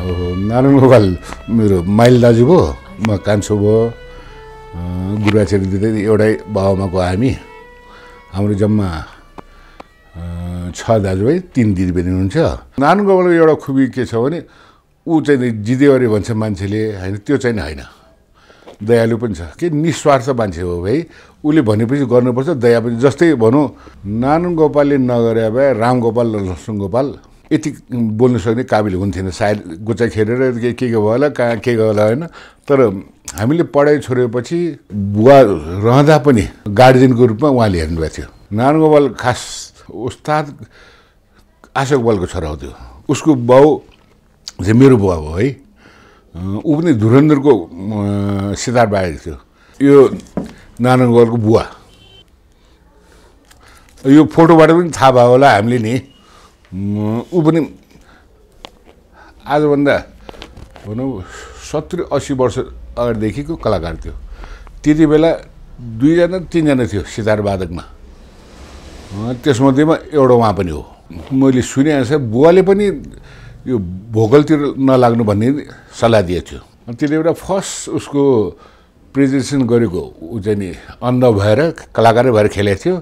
नारायण गोपाल मेरो माइल दाजु भयो म कान्छो भयो छेरी दिँदै एउटै बाबामाको हामी हाम्रो जम्मा छ दाजुभाइ तिन दिदीबहिनी बहिनी हुनुहुन्छ नारायण गोपालको एउटा खुबी के छ भने ऊ चाहिँ जिदेवरे भन्छ मान्छेले होइन त्यो चाहिँ होइन दयालु पनि छ के निस्वार्थ मान्छे हो भाइ उसले भनेपछि गर्नुपर्छ दया पनि जस्तै भनौँ नारायण गोपालले नगरे भए राम गोपाल र लक्ष्मण गोपाल यति बोल्नु सक्ने काबिल हुन्थेन सायद गोचा खेरेर के के गयो होला कहाँ के गयो होला होइन तर हामीले पढाइ छोडेपछि बुवा रहँदा पनि गार्जियनको रूपमा उहाँले हेर्नुभएको थियो नारायण गोपाल खास उस्ताद आशा गोपालको छोरा हो त्यो उसको बाउ चाहिँ मेरो बुवा भयो है ऊ पनि धुरन्धरको सितार बाहेक थियो यो नारायण गोपालको बुवा यो फोटोबाट पनि थाहा भयो होला हामीले नि ऊ पनि आजभन्दा भनौँ सत्र असी वर्ष अगाडिदेखिको कलाकार थियो त्यति बेला दुईजना तिनजना थियो सितार वादकमा त्यसमध्येमा एउटा उहाँ पनि हो मैले सुने सुनिहालेँ बुवाले पनि यो भोकलतिर नलाग्नु भन्ने सल्लाह दिएको थियो त्यसले एउटा फर्स्ट उसको प्रेजेन्टेसन गरेको ऊ चाहिँ नि अन्ध भएर कलाकारै भएर खेलेको थियो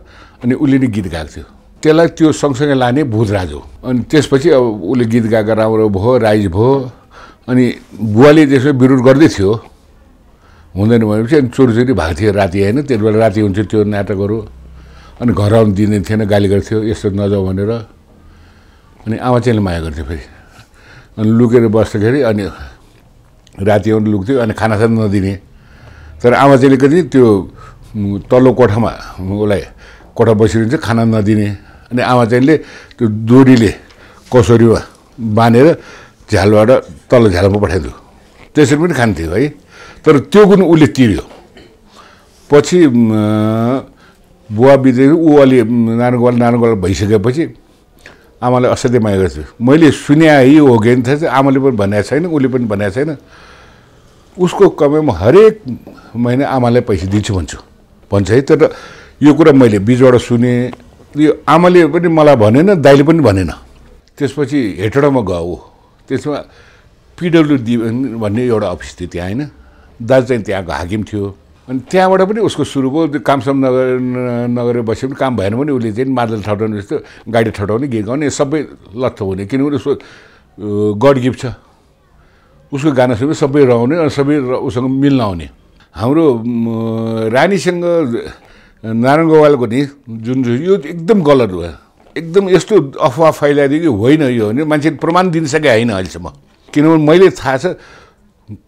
अनि उसले नै गीत गाएको थियो त्यसलाई त्यो सँगसँगै लाने भूतराज हो अनि त्यसपछि अब उसले गीत गाएको राम्रो भयो राइज भयो अनि बुवाले त्यसमा विरोध गर्दै थियो हुँदैन भनेपछि अनि चोरी चोरी भएको थियो राति होइन त्यति बेला राति हुन्थ्यो त्यो नाटकहरू अनि घर आउनु दिने थिएन गाली गर्थ्यो यस्तो नजाऊ भनेर अनि आमा चाहिँ माया गर्थ्यो फेरि अनि लुकेर बस्दाखेरि अनि राति आउनु लुक्थ्यो अनि खाना खान नदिने तर आमा चाहिँ कति त्यो तल्लो कोठामा उसलाई कोठा बसिरहन्छ खाना नदिने अनि आमा आमाचाहिँले त्यो डोरीले कसौरीमा बाँधेर झ्यालबाट तल झ्यालमा पठाइदियो त्यसरी पनि खान्थ्यो है तर त्यो गुण उसले तिर्यो पछि बुवा बितेको ऊ अलि नारागोल नारागोल भइसकेपछि आमाले असाध्य मागेको थियो मैले है हो कि थाहा आमाले पनि भनेको छैन उसले पनि भनेको छैन उसको कमाइमा हरेक महिना आमालाई पैसा दिन्छु भन्छु भन्छ है तर यो कुरा मैले बिचबाट सुने यो आमाले पनि मलाई भनेन दाइले पनि भनेन त्यसपछि हेटडामा गयो त्यसमा पिडब्ल्युडी भन्ने एउटा अफिस थियो त्यहाँ होइन दाजु चाहिँ त्यहाँको हाकिम थियो अनि त्यहाँबाट पनि उसको सुरु भयो कामसाम नगर नगरेर बसे पनि काम भएन भने उसले चाहिँ मादल ठटाउने जस्तो गाडी ठटाउने गीत गाउने सबै लत्थ हुने किनभने उसको गड गिफ्ट छ उसको गाना सुने सबै रहने अनि सबै उसँग मिल्न आउने हाम्रो रानीसँग नारायण गोवालको नि जुन यो एकदम गलत हो एकदम यस्तो अफवाह फैलाइदियो कि होइन यो भने मान्छे प्रमाण दिन दिनसके होइन अहिलेसम्म किनभने मैले थाहा छ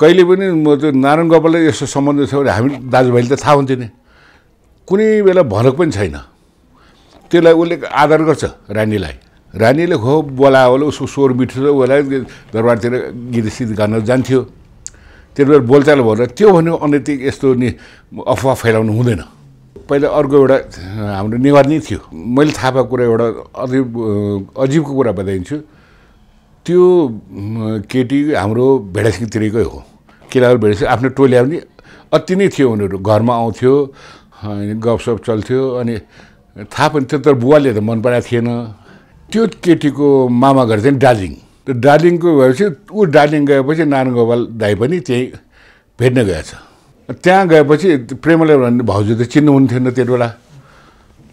कहिले पनि म त्यो नारायण गोपाललाई यस्तो सम्बन्ध छ भने हामी दाजुभाइले त थाहा हुन्थ्यो नि कुनै बेला भनक पनि छैन त्यसलाई उसले आदर गर्छ रानीलाई रानीले खो बोला होला उसको स्वर मिठो छ उसलाई दरबारतिर गीत सीत गान जान्थ्यो त्यति बेला बोलचाल भएर त्यो भन्यो अनैतिक यस्तो नि अफवाह फैलाउनु हुँदैन पहिला अर्को एउटा हाम्रो नेवार नै थियो मैले थाहा पाएको कुरा एउटा अझै अजीबको कुरा बताइदिन्छु त्यो केटी हाम्रो भेडासिङतिरकै हो केलाल भेडासिङ आफ्नो टोली पनि अति नै थियो उनीहरू घरमा आउँथ्यो अनि गफसप चल्थ्यो अनि थाहा पनि थियो तर बुवाले त मन पराएको थिएन त्यो केटीको मामा घर चाहिँ दार्जिलिङ त्यो दार्जिलिङको भएपछि ऊ दार्जिलिङ गएपछि नारायण गोपाल दाई पनि त्यहीँ भेट्न गएछ त्यहाँ गएपछि प्रेमले भन्ने भाउजू त चिन्नुहुन्थेन त्यति बेला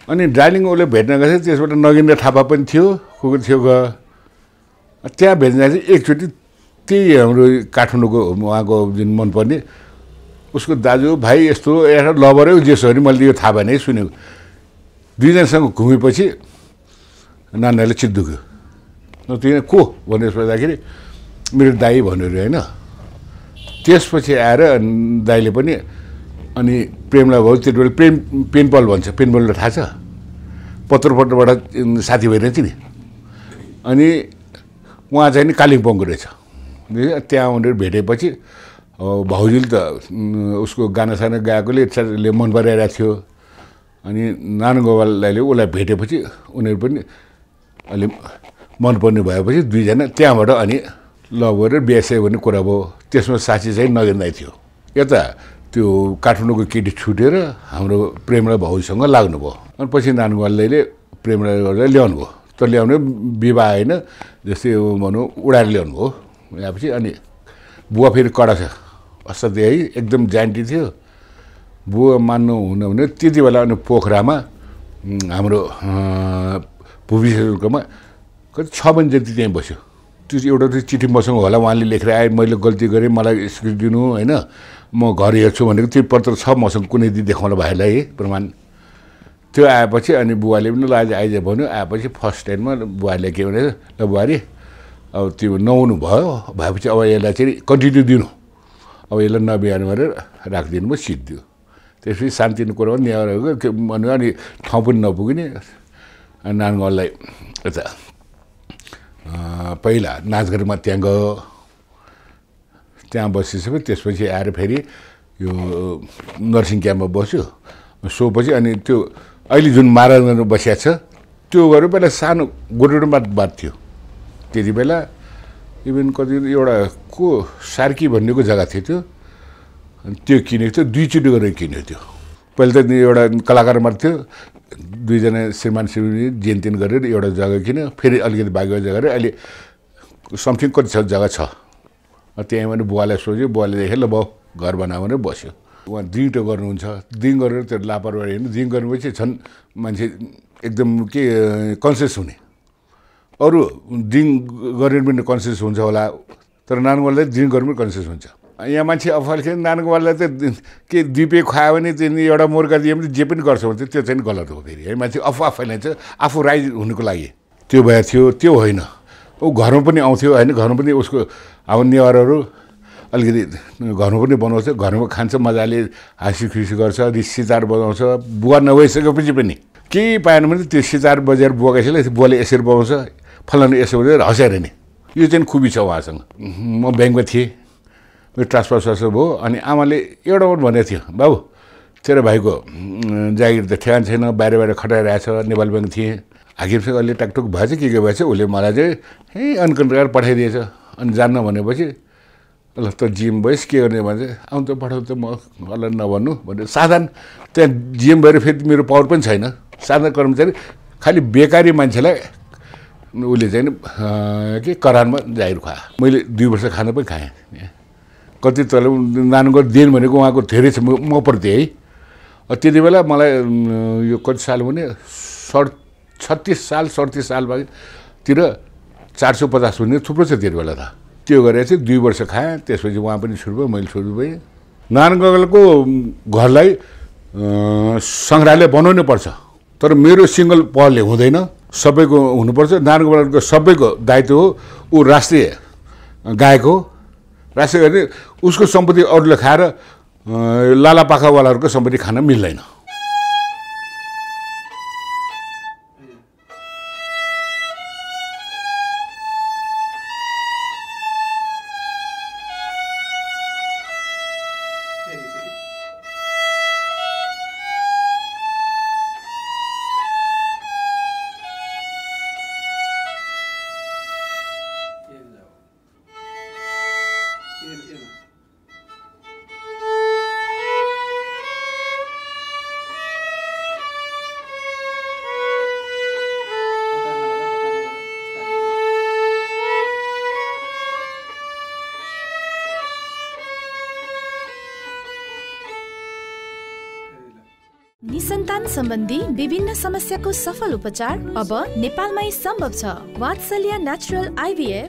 अनि डाइलिङ उसले भेट्न गएको त्यसबाट नगिन्द्र थापा पनि थियो कुकुर थियो गयो त्यहाँ भेट्दा चाहिँ एकचोटि त्यही हाम्रो काठमाडौँको उहाँको जुन मनपर्ने उसको दाजु भाइ यस्तो एउटा लभरै जेसो भने मैले यो थाहा भएन है सुनेको दुईजनासँग घुमेपछि नानीहरूले न तिनीहरू को भनेर सोद्धाखेरि मेरो दाई भन्यो अरे होइन त्यसपछि आएर दाइले पनि अनि प्रेमलाई भयो त्यति बेला प्रेम पेनपल भन्छ पेनपललाई थाहा छ पत्र पत्रपत्रबाट साथी भइरहेछ नि अनि उहाँ चाहिँ नि कालिम्पोङको रहेछ त्यहाँ उनीहरू भेटेपछि भाउजूले त उसको गाना साना गाएकोले मन पराइरहेको थियो अनि नानु गोपाल दाइले उसलाई भेटेपछि उनीहरू पनि अलि मनपर्ने भएपछि दुईजना त्यहाँबाट अनि ल गरेर बिहास्यो भन्ने कुरा भयो त्यसमा साक्षी चाहिँ नगिँदै थियो यता त्यो काठमाडौँको केटी छुटेर हाम्रो प्रेमराय भाउजूसँग लाग्नुभयो अनि पछि नानगोवालले प्रेमराय गरेर ल्याउनु भयो तर ल्याउने विवाह होइन जस्तै भनौँ उडाएर ल्याउनु भयो ल्याएपछि अनि बुवा फेरि कडा छ असाध्य है एकदम जान्टी थियो बुवा मान्नु हुन भने त्यति बेला अनि पोखरामा हाम्रो भूपि कति छ बजी जति त्यहीँ बस्यो त्यो एउटा चाहिँ चिठी मसँग होला उहाँले लेखेर आए मैले गल्ती गरेँ मलाई स्क्रिप्ट दिनु होइन म घर हेर्छु भनेको त्यो पत्र छ मसँग कुनै दिन देखाउनु भाइलाई है प्रमाण त्यो आएपछि अनि बुवाले पनि ल आइज भन्यो आएपछि फर्स्ट टाइममा बुवाले के भने ल बुहारी अब त्यो नहुनु भयो भएपछि अब यसलाई चाहिँ कन्टिन्यू दिनु अब यसलाई नबिहान भनेर राखिदिनु भयो सिद्धियो त्यसपछि शान्तिको कुरा पनि ल्याएर अनि ठाउँ पनि अनि नानगढलाई यता पहिला नाचघरमा त्यहाँ गयो त्यहाँ बसिसक्यो त्यसपछि आएर फेरि यो नर्सिङ क्याम्पमा बस्यो सोपछि अनि त्यो अहिले जुन महाराजगञ्जमा बसिया छ त्यो गऱ्यो पहिला सानो गोरुडोमा बात थियो त्यति बेला इभन कति एउटा को सार्की भन्नेको जग्गा थियो त्यो अनि त्यो किनेको थियो दुईचोटि गरेर किन्यो त्यो पहिले त एउटा कलाकार मात्र थियो दुईजना श्रीमान श्रीमती जेनतेन गरेर एउटा जग्गा किन्यो फेरि अलिकति बाघ जग्गा गरेर अहिले समथिङ कति छ जग्गा छ त्यहीँ भने बुवालाई सोच्यो बुवाले देखेँ ल भाउ घर बनायो भने बस्यो उहाँ दुईवटा गर्नुहुन्छ दिङ गरेर त्यो लापरवाही होइन दिङ गरेपछि छन् मान्छे एकदम के कन्सियस हुने अरू दिङ गरेर पनि कन्सियस हुन्छ होला तर नानीहरूलाई दिङ गरेर पनि कन्सियस हुन्छ यहाँ मान्छे अफल खेल्ने नानीको चाहिँ त के दुई पे खुवायो भने त्यहाँदेखि एउटा मुर्गा दियो भने जे पनि गर्छ भने त्यो चाहिँ गलत हो फेरि है मान्छे अफवा फैलाइन्छ आफू राई हुनुको लागि त्यो भएको थियो त्यो होइन ऊ घरमा पनि आउँथ्यो होइन घरमा पनि उसको अब नेवारहरू अलिकति घरमा पनि बनाउँछ घरमा खान्छ मजाले हाँसी खुसी गर्छ रिस सितार बजाउँछ बुवा नभइसकेपछि पनि केही पाएन भने त्यो सितार बजाएर बुवाको बुवाले यसरी बजाउँछ फलानु यसो बजाएर हँस्याएर नि यो चाहिँ खुबी छ उहाँसँग म ब्याङ्कमा थिएँ मेरो ट्रान्सफर सर्स भयो अनि आमाले एउटा वर्ड भनेको थियो बाबु तेरो भाइको जागिर त ठेगान छैन बाहिर बाहिर छ नेपाल ब्याङ्क थिएँ हाकिमसँग अहिले टाकटुक भएछ के के भएछ उसले मलाई चाहिँ है अनकन्ट्रेक्ट पठाइदिएछ अनि जान्न भनेपछि ल त जिम भइस के गर्ने भने चाहिँ त पठाउ त म मलाई नभन्नु भनेर साधारण त्यहाँ जिम भएर फेरि मेरो पावर पनि छैन साधारण कर्मचारी खालि बेकारी मान्छेलाई उसले चाहिँ के करानमा जाहिर खुवा मैले दुई वर्ष खाना पनि खाएँ कति कतितले नानुको दिन भनेको उहाँको धेरै छ म प्रति है त्यति बेला मलाई यो कति साल भने सड छत्तिस साल सडतिस साल भएतिर चार सौ पचास हुने थुप्रो छ त्यति बेला त त्यो गरेर चाहिँ दुई वर्ष खाएँ त्यसपछि उहाँ पनि सुरु भयो मैले सुरु भएँ नानगलको घरलाई सङ्ग्रहालय बनाउनै पर्छ तर मेरो सिङ्गल पहलले हुँदैन सबैको हुनुपर्छ नानगलको सबैको दायित्व हो ऊ राष्ट्रिय गायक हो राशि गर्ने उसको सम्पत्ति अरूले खाएर लालापाखावालाहरूको सम्पत्ति खान मिल्दैन सन्तान सम्बन्धी विभिन्न समस्याको सफल उपचार अब नेपालमै सम्भव छ वात्सल्य नेचुरल आइभीएफ